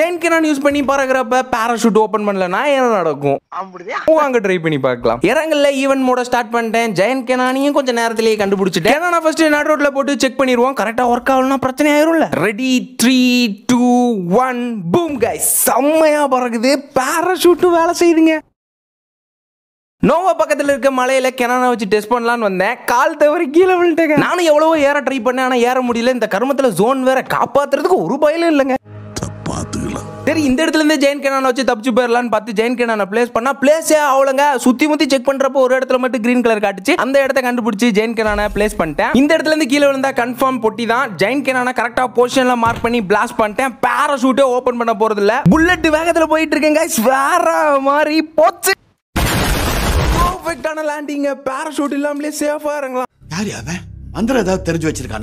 Jain Canon use பண்ணி பறக்கிறப்ப parachute open பண்ணலனா என்ன நடக்கும் அங்க ட்ரை பண்ணி பார்க்கலாம் இறங்கல ஈவென்ட் மோட ஸ்டார்ட் பண்ணிட்டேன் ஜெயன் கேனானையும் கொஞ்சம் நேரத்திலேயே கண்டுபிடிச்சிட்டேன் நான் ஃபர்ஸ்ட் நாட் ரோட்ல போட்டு செக் பண்ணிடுவோம் கரெக்டா ஒர்க் ஆகலனா பிரச்சனை ஆயிரும்ல ready three two one boom guys செம்மையா பறக்குது பேராஷூட்டும் வேலை செய்யுதுங்க நோவா பக்கத்தில் இருக்க மலையில கெனானா வச்சு டெஸ்ட் பண்ணலான்னு வந்தேன் கால் தவறி கீழே விழுட்டேங்க நானும் எவ்வளவோ ஏற ட்ரை பண்ணேன் ஆனால் ஏற முடியல இந்த கருமத்தில் ஜோன் வேற காப்பாத்துறதுக்கு ஒரு பயிலும் இல்லைங்க பார்த்துக்கலாம் சரி இந்த இடத்துல இருந்து ஜெயின் கேனான் வச்சு தப்பிச்சு போயிடலாம்னு பார்த்து ஜெயின் கேனான பிளேஸ் பண்ணா பிளேஸே அவளங்க சுத்தி முத்தி செக் பண்றப்போ ஒரு இடத்துல மட்டும் கிரீன் கலர் காட்டுச்சு அந்த இடத்த கண்டுபிடிச்சு ஜெயின் கேனான பிளேஸ் பண்ணிட்டேன் இந்த இடத்துல இருந்து கீழே விழுந்தா கன்ஃபார்ம் பொட்டி தான் ஜெயின் கேனான கரெக்டா பொசிஷன்ல மார்க் பண்ணி பிளாஸ்ட் பண்ணிட்டேன் பேராஷூட்டே ஓபன் பண்ண போறது இல்ல புல்லட் வேகத்துல போயிட்டு இருக்கேங்க வேற மாதிரி போச்சு பர்ஃபெக்டான லேண்டிங்க பேராஷூட் இல்லாமலே சேஃபா இறங்கலாம் யார் அவன் மந்திரம் ஏதாவது தெரிஞ்சு வச்சிருக்கானா